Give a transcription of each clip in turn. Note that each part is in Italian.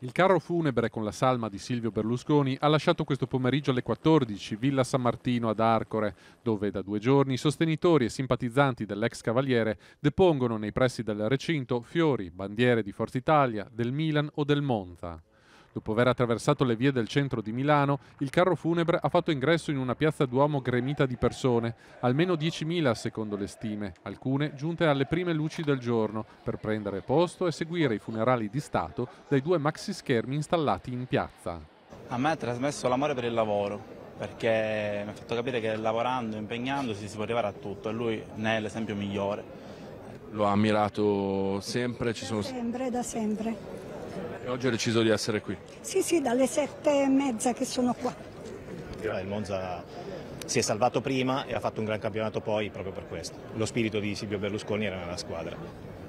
Il carro funebre con la salma di Silvio Berlusconi ha lasciato questo pomeriggio alle 14 Villa San Martino ad Arcore, dove da due giorni sostenitori e simpatizzanti dell'ex cavaliere depongono nei pressi del recinto fiori, bandiere di Forza Italia, del Milan o del Monza. Dopo aver attraversato le vie del centro di Milano, il carro funebre ha fatto ingresso in una piazza Duomo gremita di persone, almeno 10.000 secondo le stime, alcune giunte alle prime luci del giorno, per prendere posto e seguire i funerali di Stato dai due maxi schermi installati in piazza. A me ha trasmesso l'amore per il lavoro, perché mi ha fatto capire che lavorando, impegnandosi si può arrivare a tutto e lui ne è l'esempio migliore. L'ho ammirato sempre, ci sono... Sempre, da sempre e oggi ho deciso di essere qui? Sì, sì, dalle sette e mezza che sono qua. Eh, il Monza si è salvato prima e ha fatto un gran campionato poi proprio per questo. Lo spirito di Silvio Berlusconi era nella squadra.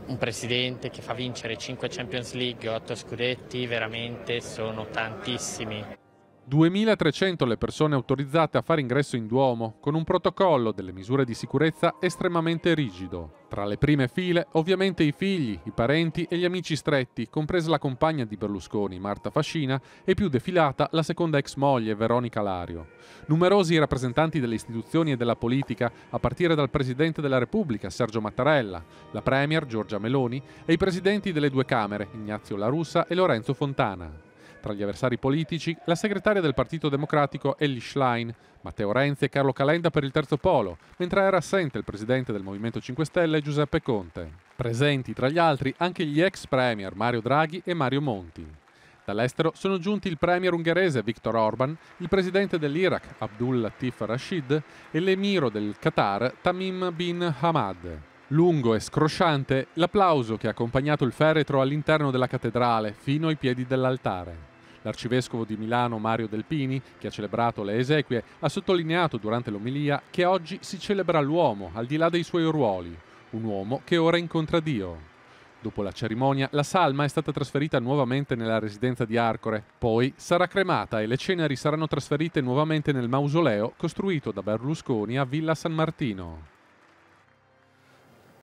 Un presidente che fa vincere 5 Champions League, 8 scudetti, veramente sono tantissimi. 2.300 le persone autorizzate a fare ingresso in Duomo, con un protocollo delle misure di sicurezza estremamente rigido. Tra le prime file, ovviamente i figli, i parenti e gli amici stretti, compresa la compagna di Berlusconi, Marta Fascina, e più defilata la seconda ex moglie, Veronica Lario. Numerosi rappresentanti delle istituzioni e della politica, a partire dal Presidente della Repubblica, Sergio Mattarella, la Premier, Giorgia Meloni, e i presidenti delle due Camere, Ignazio La Russa e Lorenzo Fontana. Tra gli avversari politici, la segretaria del Partito Democratico Ellie Schlein, Matteo Renzi e Carlo Calenda per il terzo polo, mentre era assente il presidente del Movimento 5 Stelle Giuseppe Conte. Presenti tra gli altri anche gli ex premier Mario Draghi e Mario Monti. Dall'estero sono giunti il premier ungherese Viktor Orban, il presidente dell'Iraq Abdul Latif Rashid e l'emiro del Qatar Tamim bin Hamad. Lungo e scrosciante l'applauso che ha accompagnato il feretro all'interno della cattedrale fino ai piedi dell'altare. L'arcivescovo di Milano Mario Delpini, che ha celebrato le esequie, ha sottolineato durante l'omilia che oggi si celebra l'uomo al di là dei suoi ruoli, un uomo che ora incontra Dio. Dopo la cerimonia, la salma è stata trasferita nuovamente nella residenza di Arcore, poi sarà cremata e le ceneri saranno trasferite nuovamente nel mausoleo costruito da Berlusconi a Villa San Martino.